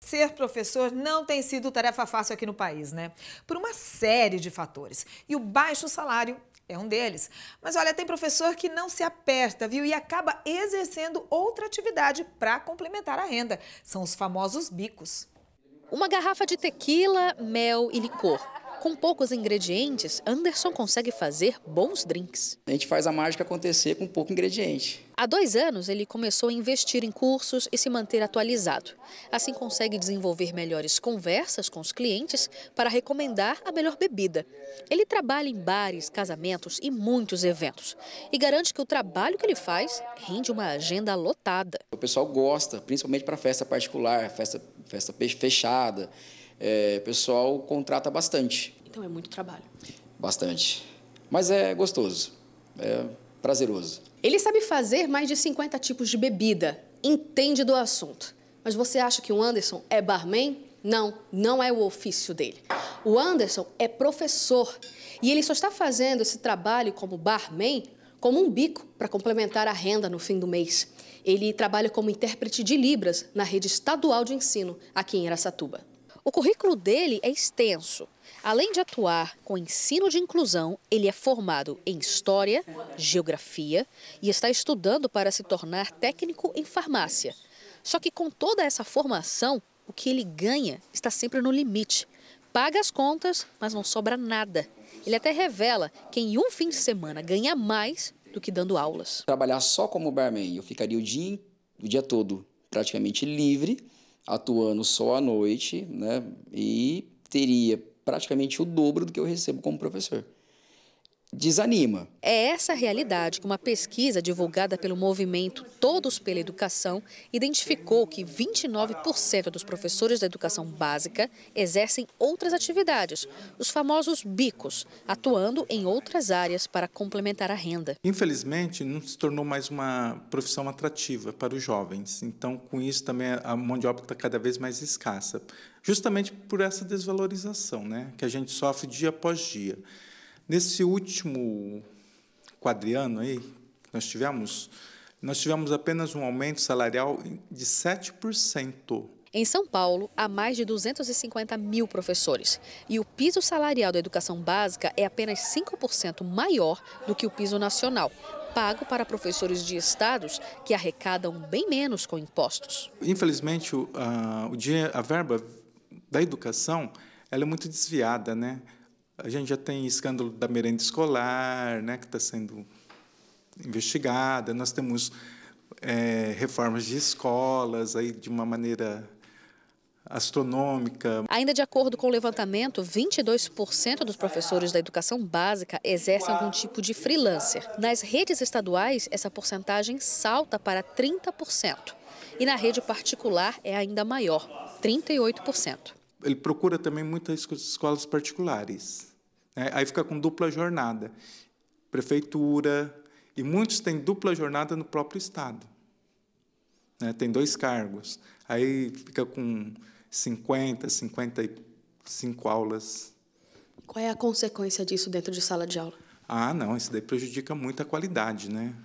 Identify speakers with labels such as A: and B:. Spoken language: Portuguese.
A: Ser professor não tem sido tarefa fácil aqui no país, né? Por uma série de fatores. E o baixo salário é um deles. Mas olha, tem professor que não se aperta, viu? E acaba exercendo outra atividade para complementar a renda. São os famosos bicos. Uma garrafa de tequila, mel e licor. Com poucos ingredientes,
B: Anderson consegue fazer bons drinks. A gente faz a mágica acontecer com pouco ingrediente.
A: Há dois anos, ele começou a investir em cursos e se manter atualizado. Assim, consegue desenvolver melhores conversas com os clientes para recomendar a melhor bebida. Ele trabalha em bares, casamentos e muitos eventos. E garante que o trabalho que ele faz rende uma agenda lotada.
B: O pessoal gosta, principalmente para festa particular, festa, festa fechada. É, o pessoal contrata bastante.
A: Então é muito trabalho.
B: Bastante. Mas é gostoso. É prazeroso. Ele sabe fazer
A: mais de 50 tipos de bebida. Entende do assunto. Mas você acha que o Anderson é barman? Não, não é o ofício dele. O Anderson é professor e ele só está fazendo esse trabalho como barman como um bico para complementar a renda no fim do mês. Ele trabalha como intérprete de Libras na rede estadual de ensino aqui em Aracatuba. O currículo dele é extenso. Além de atuar com ensino de inclusão, ele é formado em História, Geografia e está estudando para se tornar técnico em farmácia. Só que com toda essa formação, o que ele ganha está sempre no limite. Paga as contas, mas não sobra nada. Ele até revela que em um fim de semana ganha mais
B: do que dando aulas. Trabalhar só como barman, eu ficaria o dia, o dia todo praticamente livre atuando só à noite, né? E teria praticamente o dobro do que eu recebo como professor desanima.
A: É essa realidade que uma pesquisa divulgada pelo movimento Todos pela Educação identificou que 29% dos professores da educação básica exercem outras atividades, os famosos bicos, atuando em outras áreas para complementar a renda.
C: Infelizmente, não se tornou mais uma profissão atrativa para os jovens. Então, com isso também a mão de obra está cada vez mais escassa, justamente por essa desvalorização, né, que a gente sofre dia após dia. Nesse último quadriano aí, nós tivemos, nós tivemos apenas um aumento salarial de 7%.
A: Em São Paulo, há mais de 250 mil professores. E o piso salarial da educação básica é apenas 5% maior do que o piso nacional, pago para professores de estados que arrecadam bem menos com impostos.
C: Infelizmente, o, a, a verba da educação ela é muito desviada, né? A gente já tem escândalo da merenda escolar, né, que está sendo investigada. Nós temos é, reformas de escolas aí de uma maneira astronômica.
A: Ainda de acordo com o levantamento, 22% dos professores da educação básica exercem algum tipo de freelancer. Nas redes estaduais, essa porcentagem salta para 30%. E na rede particular é ainda maior, 38%
C: ele procura também muitas escolas particulares. Né? Aí fica com dupla jornada. Prefeitura, e muitos têm dupla jornada no próprio Estado. Né? Tem dois cargos. Aí fica com 50, 55 aulas.
A: Qual é a consequência disso dentro de sala de aula?
C: Ah, não, isso daí prejudica muito a qualidade, né?